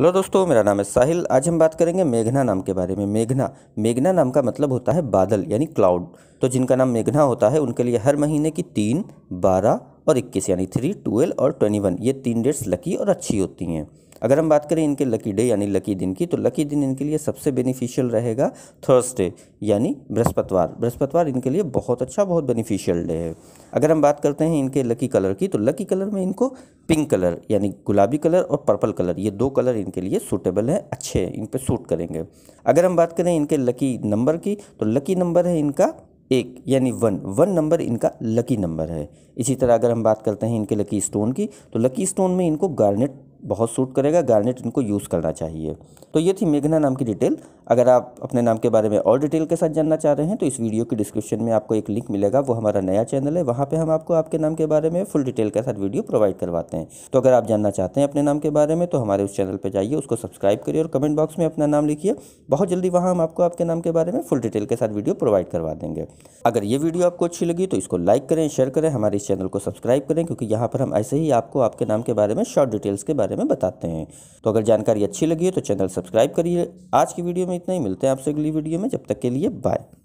hello दोस्तों मेरा नाम है साहिल आज हम बात करेंगे मेघना नाम के बारे में मेघना मेघना नाम का मतलब होता है बादल यानी क्लाउड तो जिनका नाम मेघना होता है उनके लिए हर महीने की तीन बारह और इक्कीस यानी थ्री ट्वेल्व और ट्वेंटी वन ये तीन डेट्स लकी और अच्छी होती हैं अगर हम बात करें इनके लकी डे यानी लकी दिन की तो लकी दिन इनके लिए सबसे बेनिफिशियल रहेगा थर्सडे यानी बृहस्पतिवार बृहस्पतिवार इनके लिए बहुत अच्छा बहुत बेनिफिशियल डे है अगर हम बात करते हैं इनके लकी कलर की तो लकी कलर में इनको पिंक कलर यानी गुलाबी कलर और पर्पल कलर ये दो कलर इनके लिए सूटेबल हैं अच्छे हैं इन पर सूट करेंगे अगर हम बात करें इनके लकी नंबर की तो लकी नंबर है इनका एक यानी वन वन नंबर इनका लकी नंबर है इसी तरह अगर हम बात करते हैं इनके लकी स्टोन की तो लकी स्टोन में इनको गार्नेट बहुत सूट करेगा गार्नेट इनको यूज़ करना चाहिए तो ये थी मेघना नाम की डिटेल अगर आप अपने नाम के बारे में और डिटेल के साथ जानना चाह रहे हैं तो इस वीडियो की डिस्क्रिप्शन में आपको एक लिंक मिलेगा वो हमारा नया चैनल है वहाँ पे हम आपको आपके नाम के बारे में फुल डिटेल के साथ वीडियो प्रोवाइड करवाते हैं तो अगर आप जानना चाहते हैं अपने नाम के बारे में तो हमारे उस चैनल पर जाइए उसको सब्सक्राइब करिए और कमेंट बॉक्स में अपना नाम लिखिए बहुत जल्दी वहाँ हम आपको आपके नाम के बारे में फुल डिटेल के साथ वीडियो प्रोवाइड करवा देंगे अगर ये वीडियो आपको अच्छी लगी तो इसको लाइक करें शेयर करें हमारे इस चैनल को सब्सक्राइब करें क्योंकि यहाँ पर हम ऐसे ही आपको आपके नाम के बारे में शॉर्ट डिटेल्स के बारे बारे में बताते हैं तो अगर जानकारी अच्छी लगी है तो चैनल सब्सक्राइब करिए आज की वीडियो में इतना ही मिलते हैं आपसे अगली वीडियो में जब तक के लिए बाय